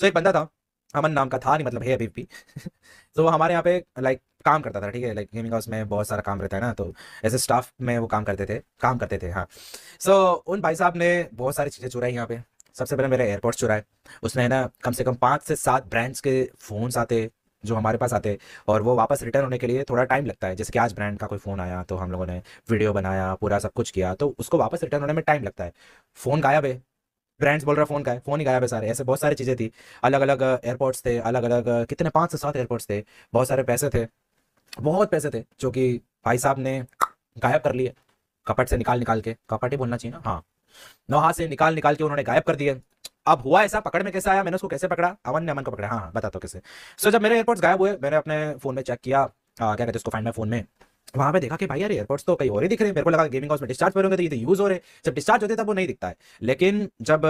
सो एक बंदा था अमन नाम का था नहीं मतलब है अभी भी तो वो हमारे यहाँ पे लाइक काम करता था ठीक है लाइक गेमिंग हाउस में बहुत सारा काम रहता है ना तो ऐसे स्टाफ में वो काम करते थे काम करते थे हाँ सो so, उन भाई साहब ने बहुत सारी चीज़ें चुराई यहाँ पे सबसे पहले मेरा एयरपोर्ट चुराए उसने है ना कम से कम पाँच से सात ब्रांड्स के फ़ोन्स आते जो हमारे पास आते और वो वापस रिटर्न होने के लिए थोड़ा टाइम लगता है जैसे कि आज ब्रांड का कोई फ़ोन आया तो हम लोगों ने वीडियो बनाया पूरा सब कुछ किया तो उसको वापस रिटर्न होने में टाइम लगता है फ़ोन गायब है ब्रांड्स बोल रहा फोन का है फोन ही गायब है सारे ऐसे बहुत सारी चीज़ें थी अलग अलग एयरपोर्ट्स थे अलग अलग कितने पाँच से सात एयरपोर्ट्स थे बहुत सारे पैसे थे बहुत पैसे थे जो कि भाई साहब ने गायब कर लिए कपट से निकाल निकाल के कपट ही बोलना चाहिए ना हाँ नौहा से निकाल निकाल के उन्होंने गायब कर दिए अब हुआ ऐसा पकड़ में कैसे आया मैंने उसको कैसे पकड़ा अमन ने अमन को पकड़ा हाँ हाँ बताता कैसे सो जब मेरे एयरपोर्ट्स गायब हुए मैंने अपने फ़ोन में चेक किया क्या कहते हैं उसको फाइंड माई फ़ोन में वहां पे देखा कि भाई यार एयरपोर्ट्स तो कहीं और ही दिख रहे हैं मेरे को लगा गेमिंग हाउस में डिस्चार्ज करोगे तो ये तो यूज हो रहे जब डिस्चार्ज होते तब वो नहीं दिखता है लेकिन जब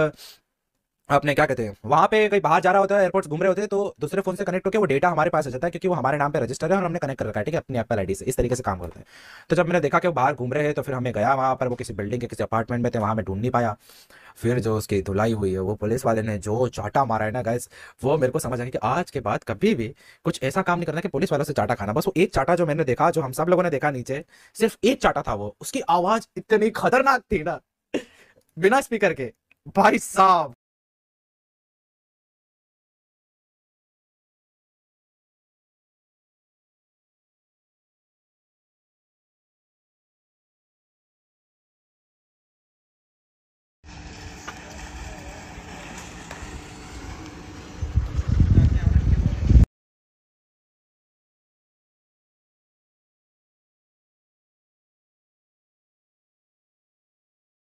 अपने क्या कहते हैं वहाँ पे कहीं बाहर जा रहा होता है एयरपोर्ट घूम रहे होते हैं तो दूसरे फोन से कनेक्ट होकर वो डेटा हमारे पास आ जाता है क्योंकि वो हमारे नाम पे रजिस्टर है और हमने कनेक्ट कर रखा है ठीक है अपनी एप्पल आईडी से इस तरीके से काम करते हैं तो जब मैंने देखा कि वो बाहर घूम रहे हैं तो फिर हमें गया वहाँ पर वो किसी बिल्डिंग के किसी अपार्टमेंट में थे वहाँ में ढूंढ नहीं पाया फिर जो उसकी धुलाई हुई है वो पुलिस वाले ने जो चाटा मारा है ना गैस वो मेरे को समझ आ कि आज के बाद कभी भी कुछ ऐसा काम नहीं करना कि पुलिस वालों से चाटा खाना बस वो एक चाटा जो मैंने देखा जो हम सब लोगों ने देखा नीचे सिर्फ एक चाटा था वो उसकी आवाज़ इतनी खतरनाक थी ना बिना स्पीकर के भाई साहब